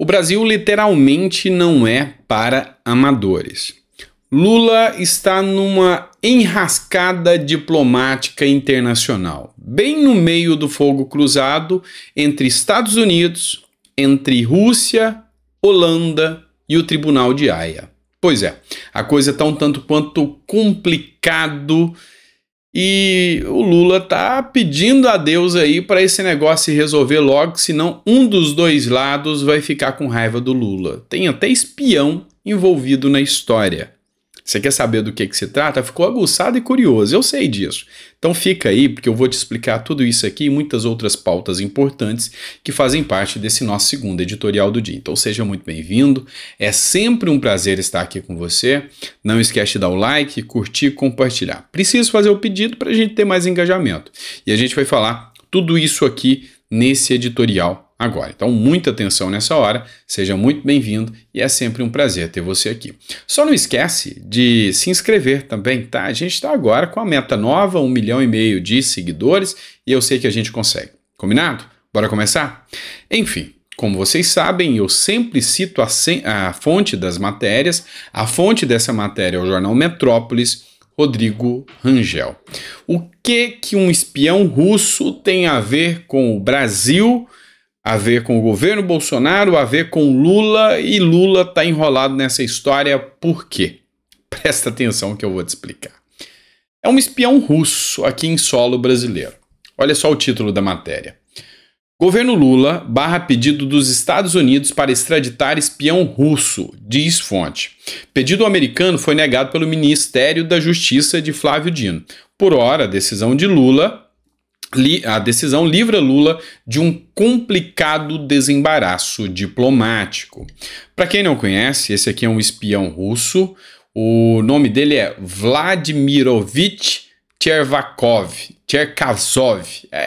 O Brasil literalmente não é para amadores. Lula está numa enrascada diplomática internacional, bem no meio do fogo cruzado entre Estados Unidos, entre Rússia, Holanda e o Tribunal de Haia. Pois é, a coisa está um tanto quanto complicado e o Lula tá pedindo a Deus aí para esse negócio se resolver logo, senão um dos dois lados vai ficar com raiva do Lula. Tem até espião envolvido na história. Você quer saber do que, que se trata? Ficou aguçado e curioso, eu sei disso. Então fica aí, porque eu vou te explicar tudo isso aqui e muitas outras pautas importantes que fazem parte desse nosso segundo editorial do dia. Então seja muito bem-vindo, é sempre um prazer estar aqui com você. Não esquece de dar o like, curtir e compartilhar. Preciso fazer o pedido para a gente ter mais engajamento. E a gente vai falar tudo isso aqui nesse editorial agora. Então, muita atenção nessa hora, seja muito bem-vindo e é sempre um prazer ter você aqui. Só não esquece de se inscrever também, tá? A gente está agora com a meta nova, um milhão e meio de seguidores e eu sei que a gente consegue. Combinado? Bora começar? Enfim, como vocês sabem, eu sempre cito a, a fonte das matérias. A fonte dessa matéria é o jornal Metrópolis. Rodrigo Rangel. O que que um espião russo tem a ver com o Brasil, a ver com o governo Bolsonaro, a ver com Lula e Lula tá enrolado nessa história por quê? Presta atenção que eu vou te explicar. É um espião russo aqui em solo brasileiro. Olha só o título da matéria. Governo Lula barra pedido dos Estados Unidos para extraditar espião russo, diz fonte. Pedido americano foi negado pelo Ministério da Justiça de Flávio Dino. Por hora, a decisão de Lula a decisão livra Lula de um complicado desembaraço diplomático. Para quem não conhece, esse aqui é um espião russo. O nome dele é Vladimirovich Tchervakov. Cherkasov. É,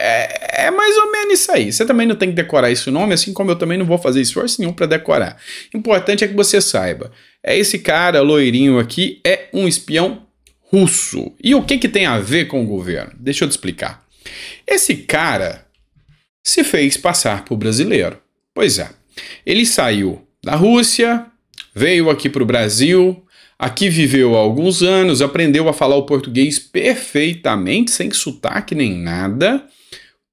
é, é, mais ou menos isso aí. Você também não tem que decorar esse nome, assim como eu também não vou fazer esforço nenhum para decorar. Importante é que você saiba. É esse cara loirinho aqui é um espião russo. E o que que tem a ver com o governo? Deixa eu te explicar. Esse cara se fez passar por brasileiro. Pois é. Ele saiu da Rússia, veio aqui para o Brasil, Aqui viveu há alguns anos, aprendeu a falar o português perfeitamente, sem sotaque nem nada.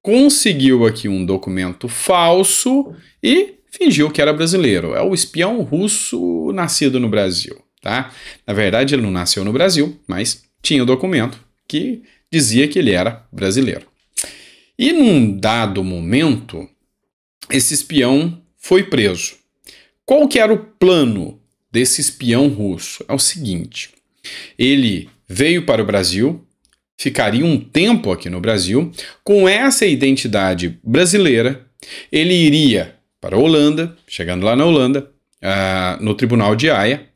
Conseguiu aqui um documento falso e fingiu que era brasileiro. É o espião russo nascido no Brasil, tá? Na verdade, ele não nasceu no Brasil, mas tinha o um documento que dizia que ele era brasileiro. E num dado momento, esse espião foi preso. Qual que era o plano desse espião russo é o seguinte: ele veio para o Brasil, ficaria um tempo aqui no Brasil, com essa identidade brasileira, ele iria para a Holanda, chegando lá na Holanda, uh, no Tribunal de Haia,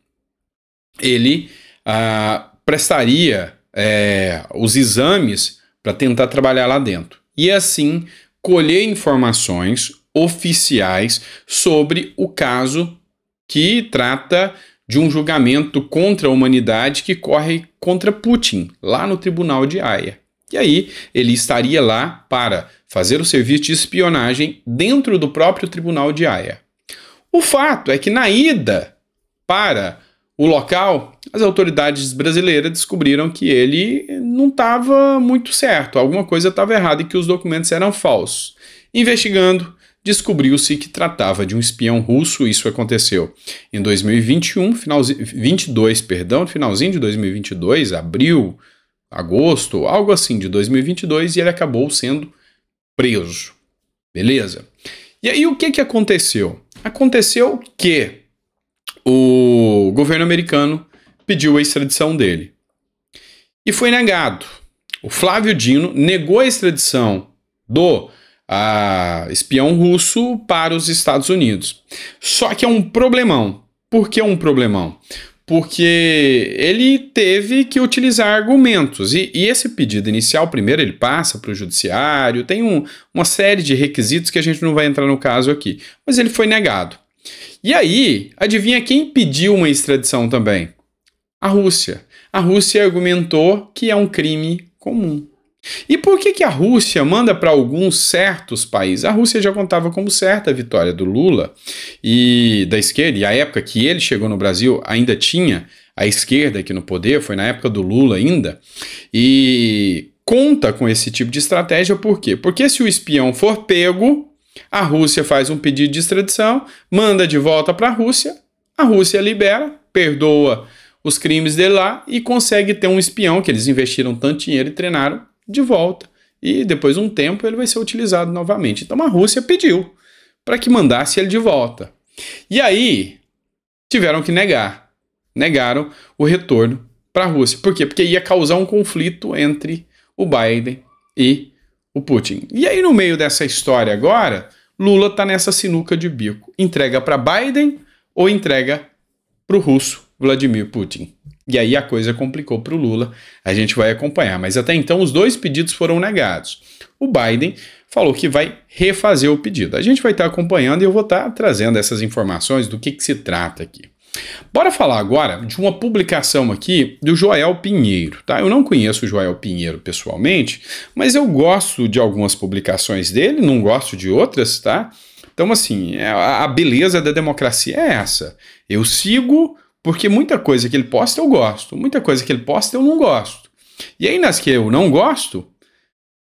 ele uh, prestaria é, os exames para tentar trabalhar lá dentro. E assim colher informações oficiais sobre o caso que trata de um julgamento contra a humanidade que corre contra Putin, lá no Tribunal de Haia. E aí, ele estaria lá para fazer o serviço de espionagem dentro do próprio Tribunal de Haia. O fato é que na ida para o local, as autoridades brasileiras descobriram que ele não estava muito certo, alguma coisa estava errada e que os documentos eram falsos. Investigando, descobriu-se que tratava de um espião russo, isso aconteceu em 2021, finalzinho, 22, perdão, finalzinho de 2022, abril, agosto, algo assim de 2022 e ele acabou sendo preso. Beleza? E aí o que que aconteceu? Aconteceu que o governo americano pediu a extradição dele. E foi negado. O Flávio Dino negou a extradição do espião russo para os Estados Unidos. Só que é um problemão. Por que é um problemão? Porque ele teve que utilizar argumentos. E, e esse pedido inicial, primeiro, ele passa para o judiciário, tem um, uma série de requisitos que a gente não vai entrar no caso aqui. Mas ele foi negado. E aí, adivinha quem pediu uma extradição também? A Rússia. A Rússia argumentou que é um crime comum. E por que, que a Rússia manda para alguns certos países? A Rússia já contava como certa a vitória do Lula e da esquerda, e a época que ele chegou no Brasil ainda tinha a esquerda aqui no poder, foi na época do Lula ainda, e conta com esse tipo de estratégia, por quê? Porque se o espião for pego, a Rússia faz um pedido de extradição, manda de volta para a Rússia, a Rússia libera, perdoa os crimes dele lá e consegue ter um espião que eles investiram tanto dinheiro e treinaram de volta e depois de um tempo ele vai ser utilizado novamente. Então a Rússia pediu para que mandasse ele de volta. E aí tiveram que negar. Negaram o retorno para a Rússia. Por quê? Porque ia causar um conflito entre o Biden e o Putin. E aí no meio dessa história agora, Lula tá nessa sinuca de bico. Entrega para Biden ou entrega para o russo Vladimir Putin. E aí a coisa complicou para o Lula. A gente vai acompanhar. Mas até então os dois pedidos foram negados. O Biden falou que vai refazer o pedido. A gente vai estar tá acompanhando e eu vou estar tá trazendo essas informações do que, que se trata aqui. Bora falar agora de uma publicação aqui do Joel Pinheiro, tá? Eu não conheço o Joel Pinheiro pessoalmente, mas eu gosto de algumas publicações dele, não gosto de outras, tá? Então, assim, é, a beleza da democracia é essa. Eu sigo porque muita coisa que ele posta eu gosto, muita coisa que ele posta eu não gosto. E aí nas que eu não gosto,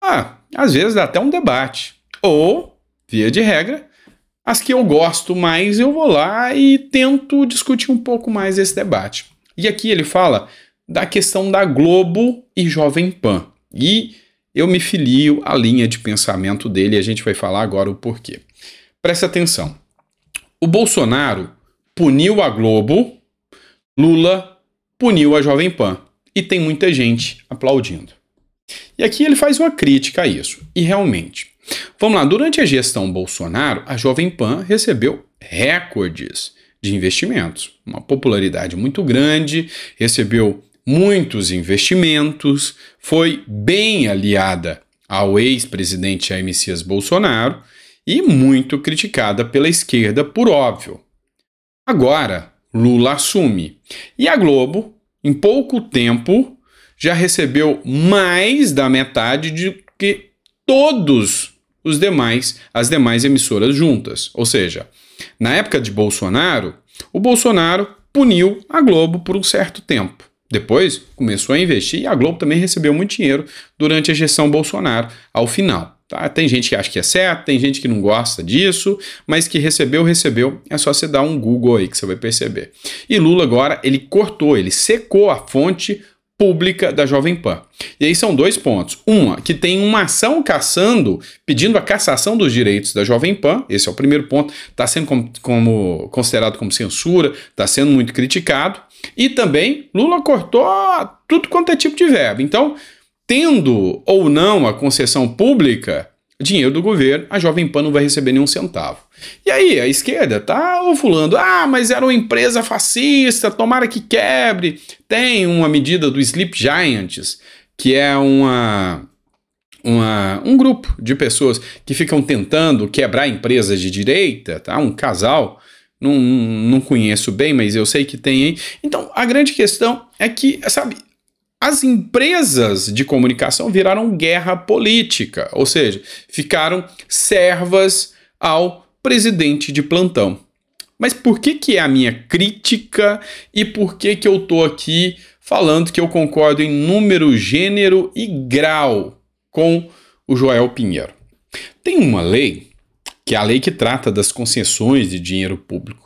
ah, às vezes dá até um debate. Ou, via de regra, as que eu gosto mais eu vou lá e tento discutir um pouco mais esse debate. E aqui ele fala da questão da Globo e Jovem Pan. E eu me filio à linha de pensamento dele e a gente vai falar agora o porquê. Presta atenção. O Bolsonaro puniu a Globo Lula puniu a Jovem Pan e tem muita gente aplaudindo. E aqui ele faz uma crítica a isso, e realmente. Vamos lá, durante a gestão Bolsonaro, a Jovem Pan recebeu recordes de investimentos, uma popularidade muito grande, recebeu muitos investimentos, foi bem aliada ao ex-presidente Jair Messias Bolsonaro e muito criticada pela esquerda, por óbvio. Agora, Lula assume. E a Globo, em pouco tempo, já recebeu mais da metade de que todos os demais, as demais emissoras juntas. Ou seja, na época de Bolsonaro, o Bolsonaro puniu a Globo por um certo tempo. Depois começou a investir e a Globo também recebeu muito dinheiro durante a gestão Bolsonaro ao final. Tá? Tem gente que acha que é certo, tem gente que não gosta disso, mas que recebeu, recebeu. É só você dar um Google aí que você vai perceber. E Lula agora ele cortou, ele secou a fonte pública da Jovem Pan. E aí são dois pontos. Uma, que tem uma ação caçando, pedindo a cassação dos direitos da Jovem Pan, esse é o primeiro ponto, está sendo como, como, considerado como censura, está sendo muito criticado. E também, Lula cortou tudo quanto é tipo de verba. Então, tendo ou não a concessão pública, dinheiro do governo, a Jovem Pan não vai receber nenhum centavo. E aí, a esquerda tá ovulando, ah, mas era uma empresa fascista, tomara que quebre. Tem uma medida do Sleep Giants, que é uma, uma, um grupo de pessoas que ficam tentando quebrar empresas de direita, tá? um casal, não, não conheço bem, mas eu sei que tem aí. Então, a grande questão é que, sabe, as empresas de comunicação viraram guerra política, ou seja, ficaram servas ao presidente de plantão. Mas por que, que é a minha crítica e por que, que eu estou aqui falando que eu concordo em número, gênero e grau com o Joel Pinheiro? Tem uma lei, que é a lei que trata das concessões de dinheiro público.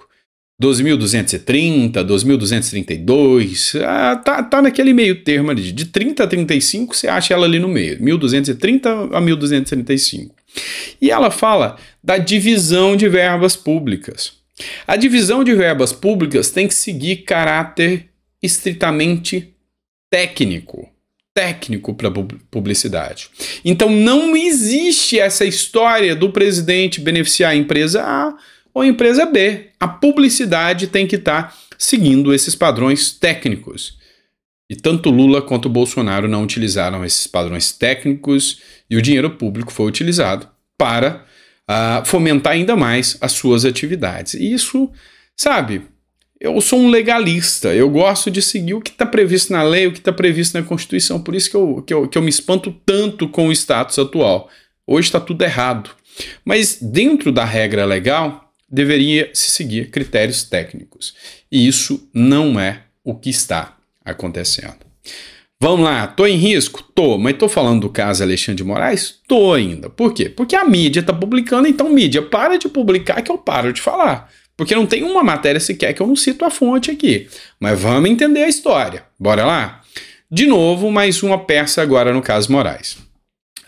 2230, 2232, ah, tá, tá naquele meio termo ali. De 30 a 35, você acha ela ali no meio, 1230 a 1235. E ela fala da divisão de verbas públicas. A divisão de verbas públicas tem que seguir caráter estritamente técnico. Técnico para publicidade. Então não existe essa história do presidente beneficiar a empresa A ou empresa B. A publicidade tem que estar tá seguindo esses padrões técnicos. E tanto Lula quanto Bolsonaro não utilizaram esses padrões técnicos e o dinheiro público foi utilizado para uh, fomentar ainda mais as suas atividades. E isso, sabe, eu sou um legalista, eu gosto de seguir o que está previsto na lei, o que está previsto na Constituição, por isso que eu, que, eu, que eu me espanto tanto com o status atual. Hoje está tudo errado. Mas dentro da regra legal, deveria se seguir critérios técnicos. E isso não é o que está acontecendo. Vamos lá, tô em risco? Tô, mas tô falando do caso Alexandre de Moraes? Tô ainda. Por quê? Porque a mídia tá publicando, então mídia, para de publicar que eu paro de falar. Porque não tem uma matéria sequer que eu não cito a fonte aqui. Mas vamos entender a história. Bora lá? De novo, mais uma peça agora no caso Moraes.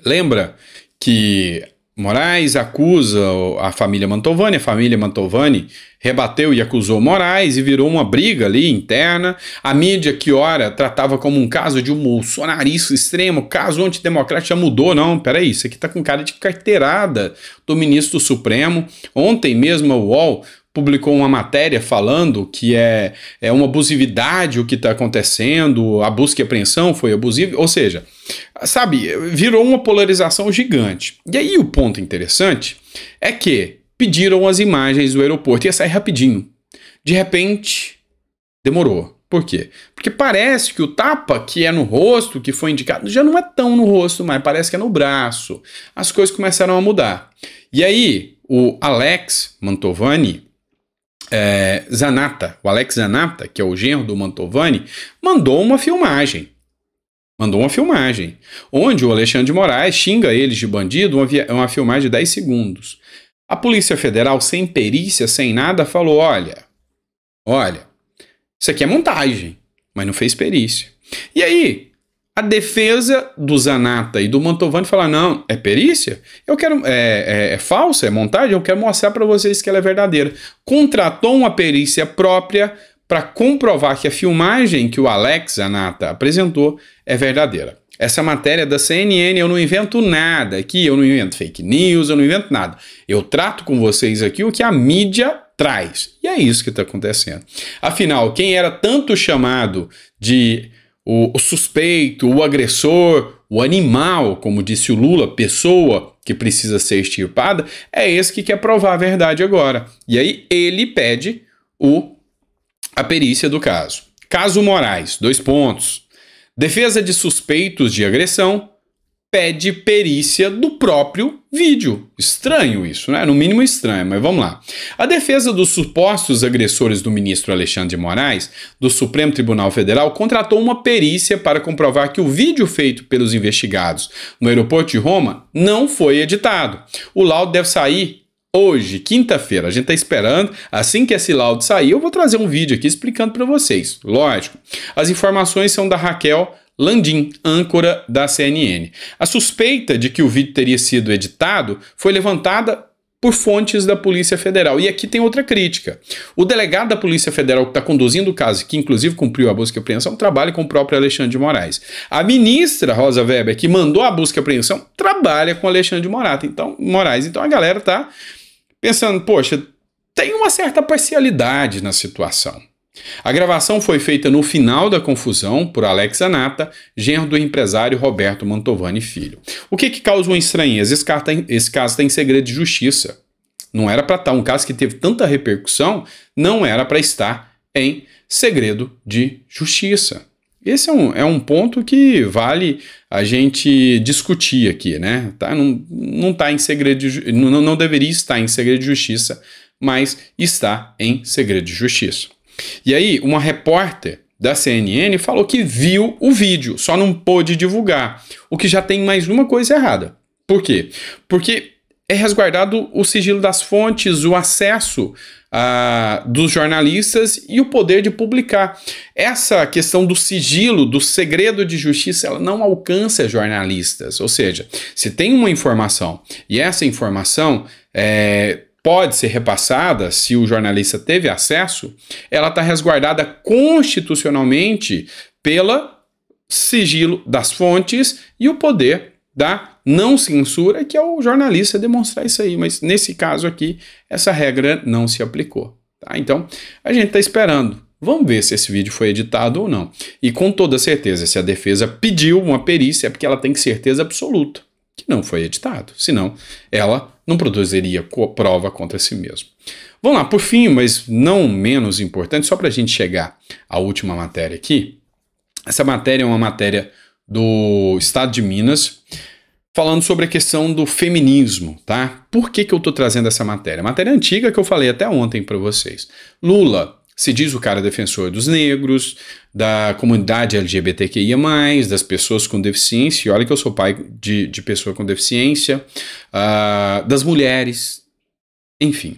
Lembra que Moraes acusa a família Mantovani, a família Mantovani rebateu e acusou Moraes e virou uma briga ali interna. A mídia que ora tratava como um caso de um bolsonarista extremo, caso antidemocrático, já mudou, não, peraí, isso aqui tá com cara de carteirada do ministro Supremo. Ontem mesmo o UOL publicou uma matéria falando que é, é uma abusividade o que está acontecendo, a busca e apreensão foi abusiva, ou seja, sabe, virou uma polarização gigante. E aí o ponto interessante é que pediram as imagens do aeroporto, ia sair rapidinho. De repente, demorou. Por quê? Porque parece que o tapa que é no rosto, que foi indicado, já não é tão no rosto, mas parece que é no braço. As coisas começaram a mudar. E aí, o Alex Mantovani, é, Zanata, o Alex Zanata, que é o genro do Mantovani, mandou uma filmagem. Mandou uma filmagem, onde o Alexandre de Moraes xinga eles de bandido, uma, uma filmagem de 10 segundos. A Polícia Federal, sem perícia, sem nada, falou: olha, olha, isso aqui é montagem, mas não fez perícia. E aí, a defesa do Zanata e do Mantovani fala: não, é perícia? Eu quero. É, é, é falsa? É montagem? Eu quero mostrar para vocês que ela é verdadeira. Contratou uma perícia própria para comprovar que a filmagem que o Alex Zanata apresentou é verdadeira. Essa matéria da CNN, eu não invento nada aqui, eu não invento fake news, eu não invento nada. Eu trato com vocês aqui o que a mídia traz. E é isso que está acontecendo. Afinal, quem era tanto chamado de o, o suspeito, o agressor, o animal, como disse o Lula, pessoa que precisa ser extirpada, é esse que quer provar a verdade agora. E aí ele pede o, a perícia do caso. Caso Moraes, dois pontos. Defesa de suspeitos de agressão, pede perícia do próprio vídeo. Estranho isso, né? No mínimo estranho, mas vamos lá. A defesa dos supostos agressores do ministro Alexandre de Moraes, do Supremo Tribunal Federal, contratou uma perícia para comprovar que o vídeo feito pelos investigados no aeroporto de Roma não foi editado. O laudo deve sair hoje, quinta-feira. A gente está esperando. Assim que esse laudo sair, eu vou trazer um vídeo aqui explicando para vocês. Lógico. As informações são da Raquel Landim, âncora da CNN. A suspeita de que o vídeo teria sido editado foi levantada por fontes da Polícia Federal. E aqui tem outra crítica. O delegado da Polícia Federal que está conduzindo o caso, que inclusive cumpriu a busca e apreensão, trabalha com o próprio Alexandre de Moraes. A ministra Rosa Weber, que mandou a busca e apreensão, trabalha com Alexandre de Moraes. Então, Moraes. Então a galera tá pensando, poxa, tem uma certa parcialidade na situação. A gravação foi feita no final da confusão por Alex Anata, genro do empresário Roberto Mantovani Filho. O que, que causa uma estranheza? Esse tá caso está tá em segredo de justiça. Não era para estar. Tá, um caso que teve tanta repercussão não era para estar em segredo de justiça. Esse é um, é um ponto que vale a gente discutir aqui, né? Tá? Não, não, tá em segredo de, não, não deveria estar em segredo de justiça, mas está em segredo de justiça. E aí, uma repórter da CNN falou que viu o vídeo, só não pôde divulgar. O que já tem mais uma coisa errada. Por quê? Porque é resguardado o sigilo das fontes, o acesso a ah, dos jornalistas e o poder de publicar. Essa questão do sigilo, do segredo de justiça, ela não alcança jornalistas. Ou seja, se tem uma informação e essa informação é, pode ser repassada, se o jornalista teve acesso, ela está resguardada constitucionalmente pela sigilo das fontes e o poder da não censura, que é o jornalista demonstrar isso aí. Mas nesse caso aqui, essa regra não se aplicou. Tá? Então, a gente está esperando. Vamos ver se esse vídeo foi editado ou não. E com toda certeza, se a defesa pediu uma perícia, é porque ela tem certeza absoluta não foi editado, senão ela não produziria prova contra si mesma. Vamos lá, por fim, mas não menos importante, só para a gente chegar à última matéria aqui. Essa matéria é uma matéria do estado de Minas, falando sobre a questão do feminismo, tá? Por que, que eu estou trazendo essa matéria? Matéria antiga que eu falei até ontem para vocês. Lula se diz o cara defensor dos negros, da comunidade LGBTQIA, das pessoas com deficiência, e olha que eu sou pai de, de pessoa com deficiência, uh, das mulheres, enfim.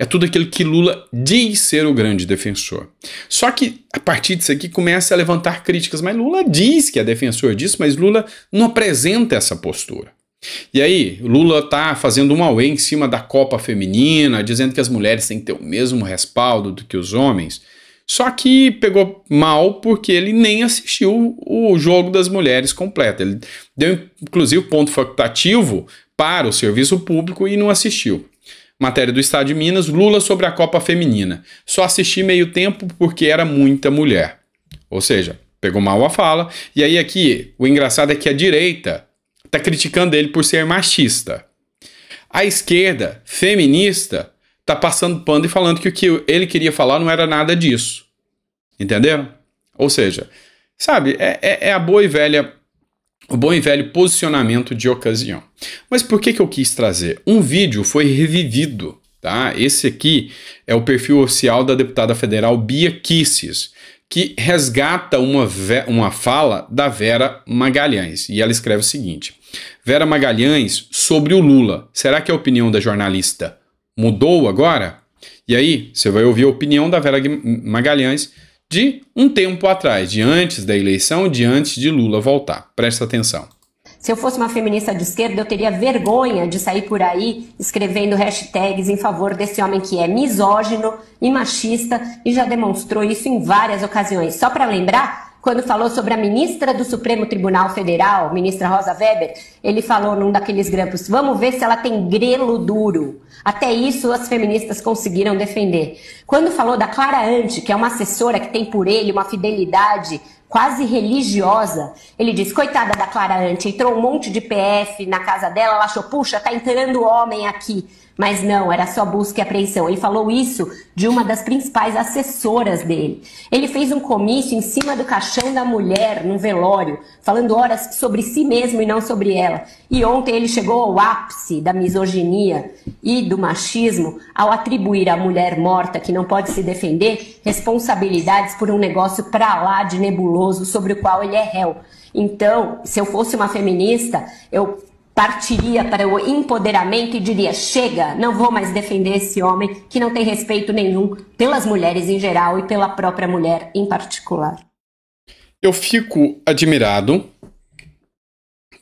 É tudo aquilo que Lula diz ser o grande defensor. Só que a partir disso aqui começa a levantar críticas. Mas Lula diz que é defensor disso, mas Lula não apresenta essa postura. E aí, Lula tá fazendo um auê em cima da Copa Feminina, dizendo que as mulheres têm que ter o mesmo respaldo do que os homens. Só que pegou mal porque ele nem assistiu o jogo das mulheres completo. Ele deu, inclusive, ponto facultativo para o serviço público e não assistiu. Matéria do Estado de Minas, Lula sobre a Copa Feminina. Só assisti meio tempo porque era muita mulher. Ou seja, pegou mal a fala. E aí aqui, o engraçado é que a direita está criticando ele por ser machista. A esquerda feminista está passando pano e falando que o que ele queria falar não era nada disso. Entenderam? Ou seja, sabe, é, é, é a boa e velha o bom e velho posicionamento de ocasião. Mas por que, que eu quis trazer? Um vídeo foi revivido, tá? Esse aqui é o perfil oficial da deputada federal Bia Kisses que resgata uma, uma fala da Vera Magalhães. E ela escreve o seguinte: Vera Magalhães sobre o Lula. Será que a opinião da jornalista mudou agora? E aí, você vai ouvir a opinião da Vera Magalhães de um tempo atrás, de antes da eleição, de antes de Lula voltar. Presta atenção. Se eu fosse uma feminista de esquerda, eu teria vergonha de sair por aí escrevendo hashtags em favor desse homem que é misógino e machista e já demonstrou isso em várias ocasiões. Só para lembrar, quando falou sobre a ministra do Supremo Tribunal Federal, ministra Rosa Weber, ele falou num daqueles grampos: vamos ver se ela tem grelo duro. Até isso as feministas conseguiram defender. Quando falou da Clara Ante, que é uma assessora que tem por ele uma fidelidade quase religiosa. Ele diz: coitada da Clara Ante, entrou um monte de PF na casa dela, ela achou, puxa, tá entrando homem aqui. Mas não, era só busca e apreensão. Ele falou isso de uma das principais assessoras dele. Ele fez um comício em cima do caixão da mulher, num velório, falando horas sobre si mesmo e não sobre ela. E ontem ele chegou ao ápice da misoginia e do machismo ao atribuir à mulher morta, que não pode se defender, responsabilidades por um negócio pra lá de nebuloso sobre o qual ele é réu. Então, se eu fosse uma feminista, eu partiria para o empoderamento e diria: chega, não vou mais defender esse homem que não tem respeito nenhum pelas mulheres em geral e pela própria mulher em particular. Eu fico admirado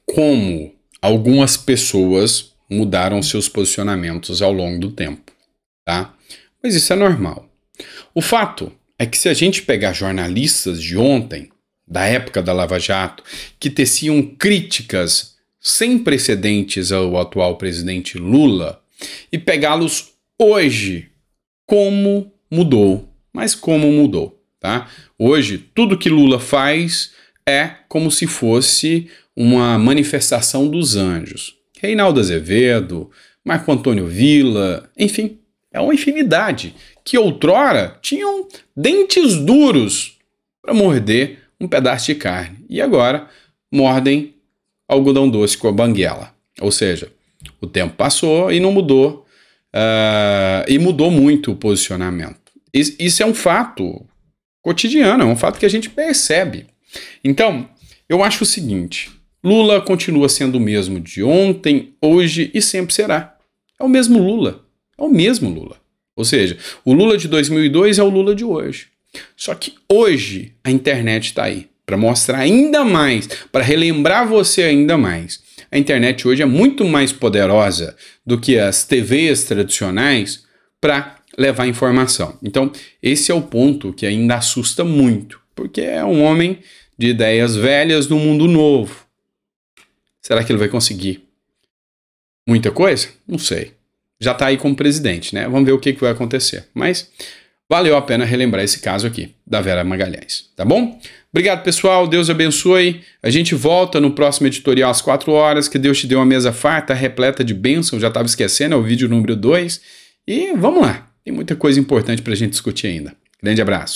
como algumas pessoas mudaram seus posicionamentos ao longo do tempo, tá? Mas isso é normal. O fato é que se a gente pegar jornalistas de ontem, da época da Lava Jato, que teciam críticas sem precedentes ao atual presidente Lula e pegá-los hoje como mudou, mas como mudou, tá? Hoje tudo que Lula faz é como se fosse uma manifestação dos anjos. Reinaldo Azevedo, Marco Antônio Villa, enfim, é uma infinidade que outrora tinham dentes duros para morder um pedaço de carne e agora mordem algodão doce com a banguela. Ou seja, o tempo passou e não mudou, uh, e mudou muito o posicionamento. Isso é um fato cotidiano, é um fato que a gente percebe. Então, eu acho o seguinte: Lula continua sendo o mesmo de ontem, hoje e sempre será. É o mesmo Lula. É o mesmo Lula. Ou seja, o Lula de 2002 é o Lula de hoje. Só que hoje a internet está aí para mostrar ainda mais, para relembrar você ainda mais. A internet hoje é muito mais poderosa do que as TVs tradicionais para levar informação. Então, esse é o ponto que ainda assusta muito, porque é um homem de ideias velhas no mundo novo. Será que ele vai conseguir muita coisa? Não sei. Já está aí como presidente, né? Vamos ver o que, que vai acontecer. Mas valeu a pena relembrar esse caso aqui da Vera Magalhães, tá bom? Obrigado, pessoal. Deus abençoe. A gente volta no próximo editorial às 4 horas. Que Deus te dê uma mesa farta, repleta de bênção. Já estava esquecendo, é o vídeo número 2. E vamos lá. Tem muita coisa importante para a gente discutir ainda. Grande abraço.